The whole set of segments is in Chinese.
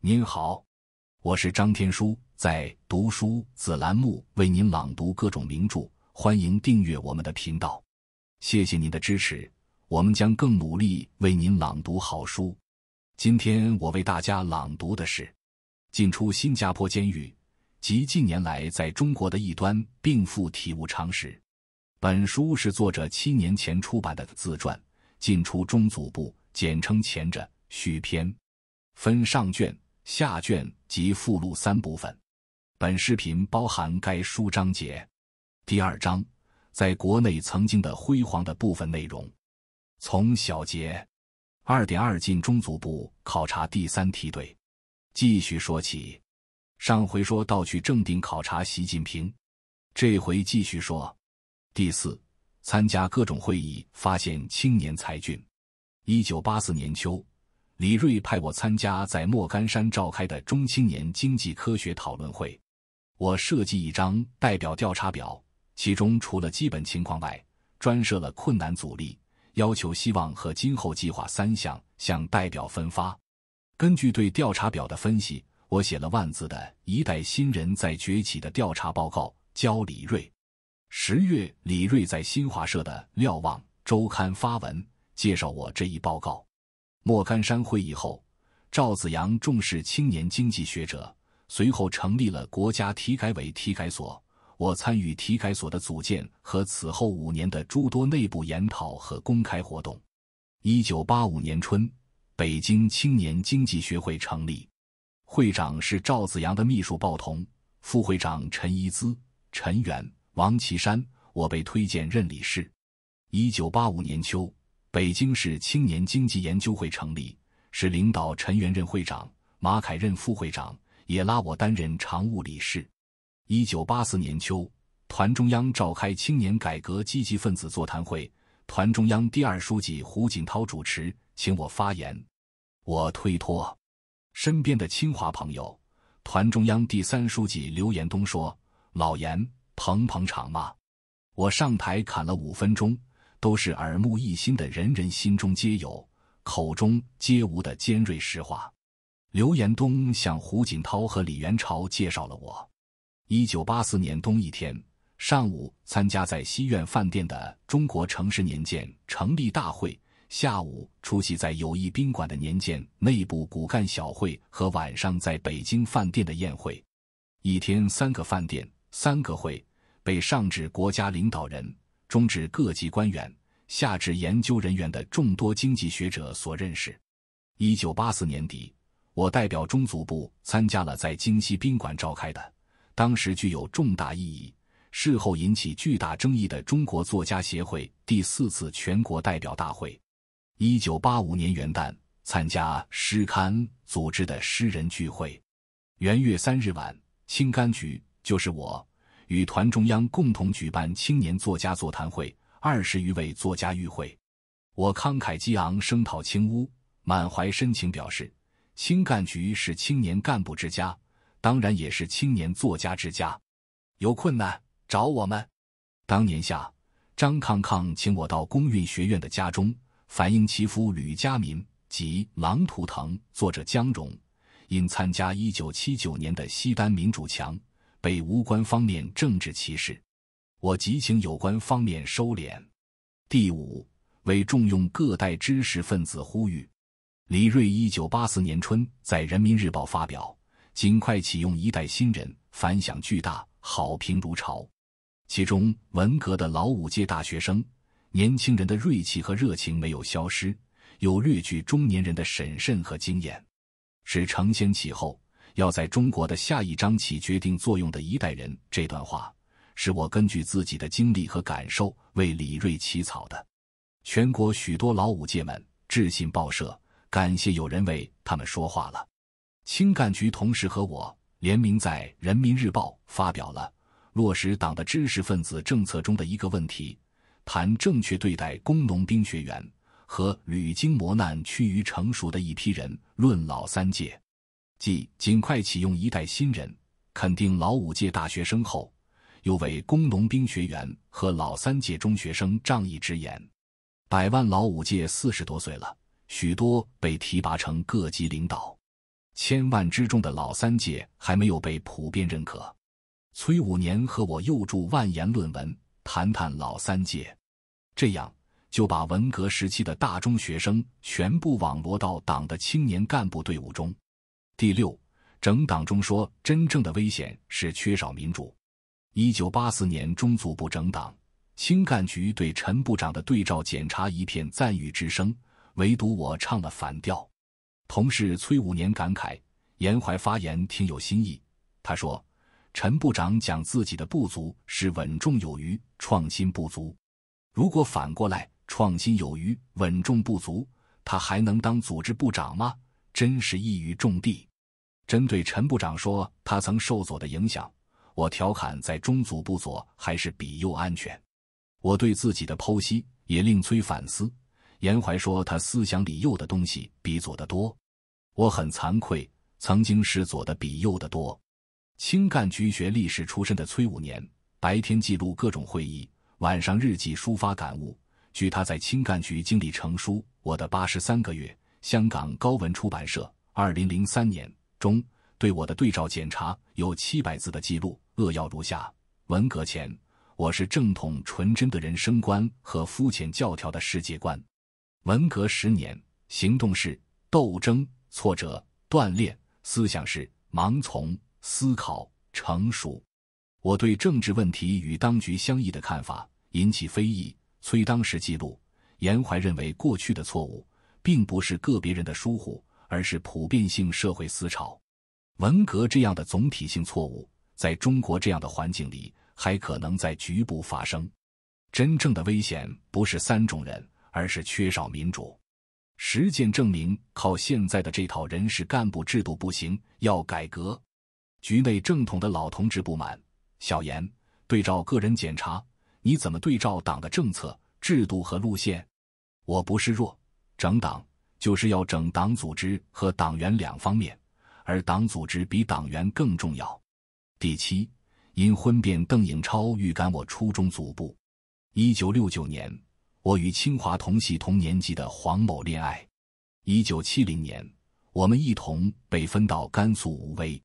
您好，我是张天舒，在读书子栏目为您朗读各种名著，欢迎订阅我们的频道。谢谢您的支持，我们将更努力为您朗读好书。今天我为大家朗读的是《进出新加坡监狱及近年来在中国的一端》，并附体悟常识。本书是作者七年前出版的自传《进出中组部》，简称前者续篇，分上卷。下卷及附录三部分，本视频包含该书章节第二章，在国内曾经的辉煌的部分内容，从小节二点二进中组部考察第三梯队，继续说起，上回说到去正定考察习近平，这回继续说第四，参加各种会议发现青年才俊，一九八四年秋。李瑞派我参加在莫干山召开的中青年经济科学讨论会，我设计一张代表调查表，其中除了基本情况外，专设了困难、阻力、要求、希望和今后计划三项，向代表分发。根据对调查表的分析，我写了万字的《一代新人在崛起》的调查报告，交李瑞。十月，李瑞在新华社的《瞭望》周刊发文介绍我这一报告。莫干山会议后，赵子阳重视青年经济学者，随后成立了国家体改委体改所。我参与体改所的组建和此后五年的诸多内部研讨和公开活动。一九八五年春，北京青年经济学会成立，会长是赵子阳的秘书鲍同，副会长陈宜资、陈元、王岐山，我被推荐任理事。一九八五年秋。北京市青年经济研究会成立，市领导陈元任会长，马凯任副会长，也拉我担任常务理事。一九八四年秋，团中央召开青年改革积极分子座谈会，团中央第二书记胡锦涛主持，请我发言，我推脱。身边的清华朋友，团中央第三书记刘延东说：“老严，捧捧场嘛。”我上台砍了五分钟。都是耳目一新的人人心中皆有，口中皆无的尖锐实话。刘延东向胡锦涛和李元朝介绍了我。一九八四年冬一天上午，参加在西苑饭店的中国城市年鉴成立大会；下午出席在友谊宾馆的年鉴内部骨干小会和晚上在北京饭店的宴会。一天三个饭店，三个会，被上至国家领导人。中至各级官员，下至研究人员的众多经济学者所认识。一九八四年底，我代表中组部参加了在京西宾馆召开的当时具有重大意义、事后引起巨大争议的中国作家协会第四次全国代表大会。一九八五年元旦，参加《诗刊》组织的诗人聚会。元月三日晚，青甘菊就是我。与团中央共同举办青年作家座谈会，二十余位作家与会。我慷慨激昂声讨青乌，满怀深情表示：青干局是青年干部之家，当然也是青年作家之家。有困难找我们。当年夏，张抗抗请我到工运学院的家中，反映其夫吕家民及《狼图腾》作者姜戎，因参加一九七九年的西单民主墙。被无关方面政治歧视，我急请有关方面收敛。第五，为重用各代知识分子呼吁。李瑞一九八四年春在《人民日报》发表《尽快启用一代新人》，反响巨大，好评如潮。其中，文革的老五届大学生年轻人的锐气和热情没有消失，有略具中年人的审慎和经验，是承先启后。要在中国的下一章起决定作用的一代人，这段话是我根据自己的经历和感受为李瑞起草的。全国许多老五届们致信报社，感谢有人为他们说话了。青干局同事和我联名在《人民日报》发表了《落实党的知识分子政策中的一个问题》，谈正确对待工农兵学员和屡经磨难趋于成熟的一批人，论老三届。即尽快启用一代新人，肯定老五届大学生后，又为工农兵学员和老三届中学生仗义执言。百万老五届四十多岁了，许多被提拔成各级领导；千万之众的老三届还没有被普遍认可。崔五年和我又著万言论文，谈谈老三届，这样就把文革时期的大中学生全部网罗到党的青年干部队伍中。第六整党中说，真正的危险是缺少民主。一九八四年中组部整党，青干局对陈部长的对照检查一片赞誉之声，唯独我唱了反调。同事崔五年感慨，严怀发言挺有新意。他说，陈部长讲自己的不足是稳重有余，创新不足。如果反过来，创新有余，稳重不足，他还能当组织部长吗？真是一语中的。针对陈部长说他曾受左的影响，我调侃在中组部左还是比右安全。我对自己的剖析也令崔反思。严怀说他思想比右的东西比左的多，我很惭愧，曾经是左的比右的多。青干局学历史出身的崔五年，白天记录各种会议，晚上日记抒发感悟。据他在青干局经历成书《我的八十三个月》，香港高文出版社，二零零三年。中对我的对照检查有七百字的记录，扼要如下：文革前，我是正统纯真的人生观和肤浅教条的世界观；文革十年，行动是斗争、挫折、锻炼，思想是盲从、思考、成熟。我对政治问题与当局相异的看法引起非议，催当时记录严怀认为过去的错误并不是个别人的疏忽。而是普遍性社会思潮，文革这样的总体性错误，在中国这样的环境里，还可能在局部发生。真正的危险不是三种人，而是缺少民主。实践证明，靠现在的这套人事干部制度不行，要改革。局内正统的老同志不满，小严对照个人检查，你怎么对照党的政策、制度和路线？我不是弱，整党。就是要整党组织和党员两方面，而党组织比党员更重要。第七，因婚变，邓颖超欲赶我初中组部。一九六九年，我与清华同系同年级的黄某恋爱。一九七零年，我们一同被分到甘肃武威。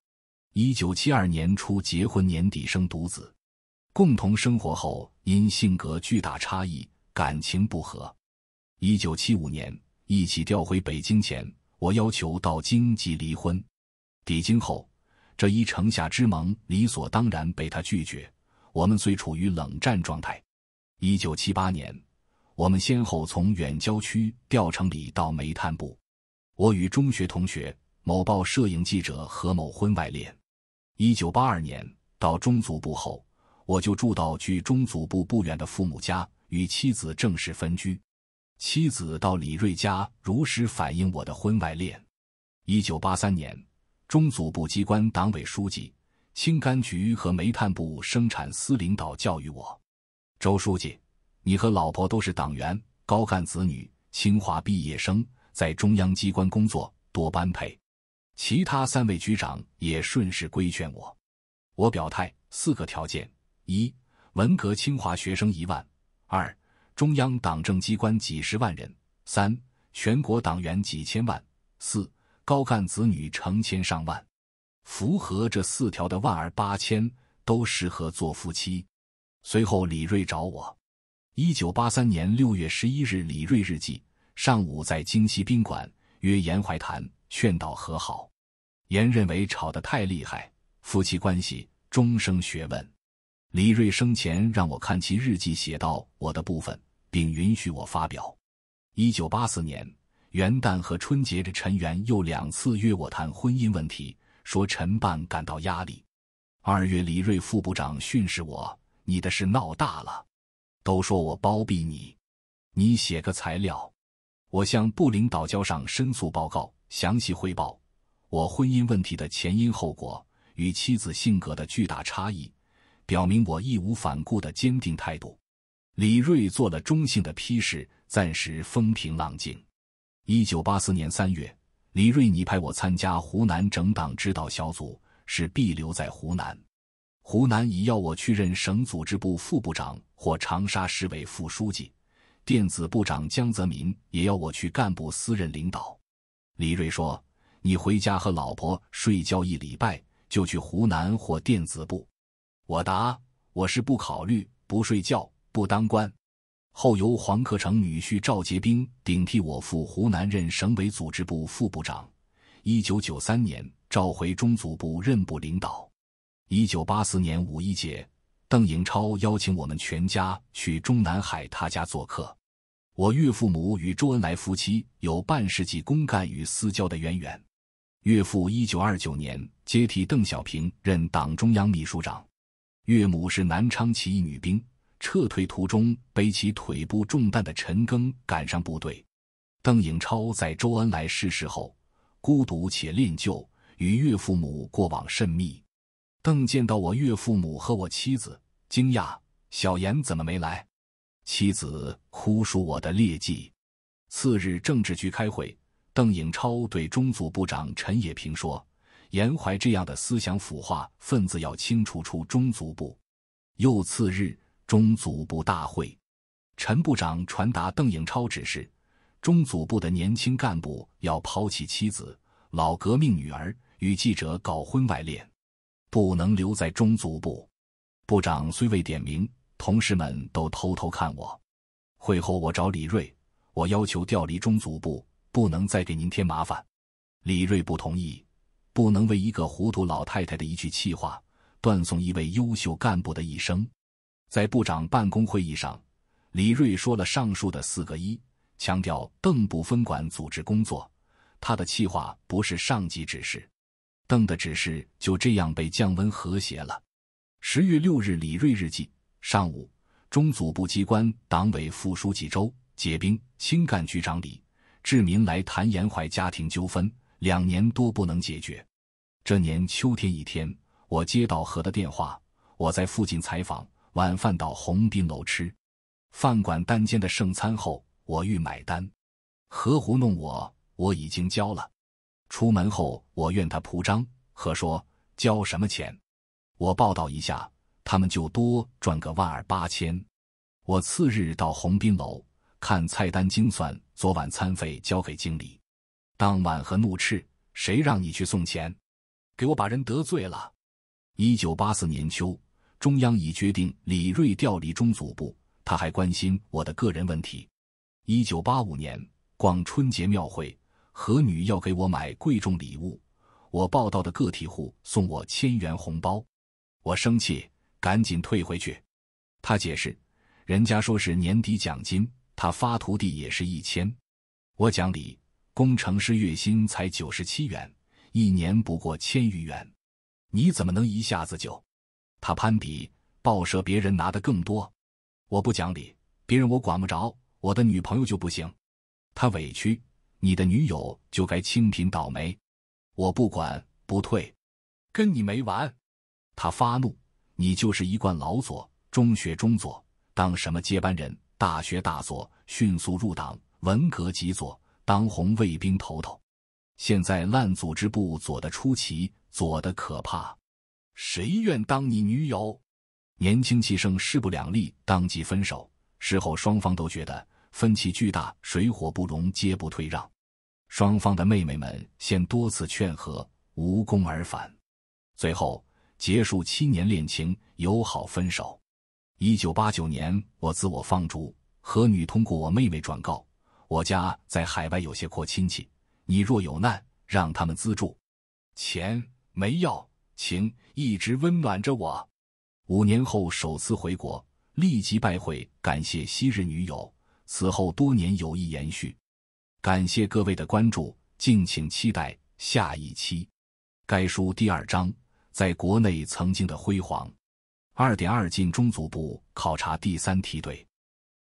一九七二年初结婚，年底生独子。共同生活后，因性格巨大差异，感情不和。一九七五年。一起调回北京前，我要求到京即离婚。抵京后，这一城下之盟理所当然被他拒绝。我们虽处于冷战状态。一九七八年，我们先后从远郊区调城里到煤炭部。我与中学同学、某报摄影记者何某婚外恋。一九八二年到中组部后，我就住到距中组部不远的父母家，与妻子正式分居。妻子到李瑞家如实反映我的婚外恋。一九八三年，中组部机关党委书记清甘局和煤炭部生产司领导教育我：“周书记，你和老婆都是党员、高干子女、清华毕业生，在中央机关工作，多般配。”其他三位局长也顺势规劝我。我表态四个条件：一，文革清华学生一万；二，中央党政机关几十万人，三全国党员几千万，四高干子女成千上万，符合这四条的万儿八千都适合做夫妻。随后李瑞找我，一九八三年六月十一日李瑞日记：上午在京西宾馆约严怀谈，劝导和好。严认为吵得太厉害，夫妻关系终生学问。李瑞生前让我看其日记，写到我的部分，并允许我发表。一九八四年元旦和春节，的陈元又两次约我谈婚姻问题，说陈办感到压力。二月，李瑞副部长训斥我：“你的事闹大了，都说我包庇你。”你写个材料，我向部领导交上申诉报告，详细汇报我婚姻问题的前因后果与妻子性格的巨大差异。表明我义无反顾的坚定态度，李瑞做了中性的批示，暂时风平浪静。一九八四年三月，李瑞，你派我参加湖南整党指导小组，是必留在湖南。湖南已要我去任省组织部副部长或长沙市委副书记。电子部长江泽民也要我去干部司任领导。李瑞说：“你回家和老婆睡觉一礼拜，就去湖南或电子部。”我答：我是不考虑、不睡觉、不当官。后由黄克诚女婿赵杰兵顶替我赴湖南任省委组织部副部长。一九九三年召回中组部任部领导。一九八四年五一节，邓颖超邀请我们全家去中南海他家做客。我岳父母与周恩来夫妻有半世纪公干与私交的渊源。岳父一九二九年接替邓小平任党中央秘书长。岳母是南昌起义女兵，撤退途中背起腿部中弹的陈赓赶上部队。邓颖超在周恩来逝世后，孤独且恋旧，与岳父母过往甚密。邓见到我岳父母和我妻子，惊讶：“小严怎么没来？”妻子哭诉我的劣迹。次日政治局开会，邓颖超对中组部长陈野平说。严怀这样的思想腐化分子要清除出中组部。又次日，中组部大会，陈部长传达邓颖超指示：中组部的年轻干部要抛弃妻子、老革命女儿，与记者搞婚外恋，不能留在中组部。部长虽未点名，同事们都偷偷看我。会后，我找李锐，我要求调离中组部，不能再给您添麻烦。李锐不同意。不能为一个糊涂老太太的一句气话，断送一位优秀干部的一生。在部长办公会议上，李瑞说了上述的四个一，强调邓部分管组织工作，他的气话不是上级指示，邓的指示就这样被降温和谐了。十月六日，李瑞日记：上午，中组部机关党委副书记周解冰、青干局长李志民来谈延怀家庭纠纷。两年多不能解决。这年秋天一天，我接到何的电话，我在附近采访，晚饭到鸿宾楼吃，饭馆单间的剩餐后，我欲买单，何糊弄我，我已经交了。出门后我怨他铺张，何说交什么钱，我报道一下，他们就多赚个万二八千。我次日到鸿宾楼看菜单精算昨晚餐费，交给经理。当晚，和怒斥：“谁让你去送钱？给我把人得罪了。”一九八四年秋，中央已决定李瑞调离中组部，他还关心我的个人问题。一九八五年，逛春节庙会，何女要给我买贵重礼物，我报道的个体户送我千元红包，我生气，赶紧退回去。他解释：“人家说是年底奖金，他发徒弟也是一千。”我讲理。工程师月薪才九十七元，一年不过千余元，你怎么能一下子就？他攀比，报社别人拿的更多，我不讲理，别人我管不着，我的女朋友就不行，他委屈，你的女友就该清贫倒霉，我不管，不退，跟你没完。他发怒，你就是一贯老左，中学中左，当什么接班人？大学大左，迅速入党，文革极左。当红卫兵头头，现在烂组织部左的出奇，左的可怕，谁愿当你女友？年轻气盛，势不两立，当即分手。事后双方都觉得分歧巨大，水火不容，皆不退让。双方的妹妹们先多次劝和，无功而返，最后结束七年恋情，友好分手。一九八九年，我自我放逐，何女通过我妹妹转告。我家在海外有些阔亲戚，你若有难，让他们资助。钱没要，情一直温暖着我。五年后首次回国，立即拜会感谢昔日女友，此后多年友谊延续。感谢各位的关注，敬请期待下一期。该书第二章，在国内曾经的辉煌。二点二进中组部考察第三梯队。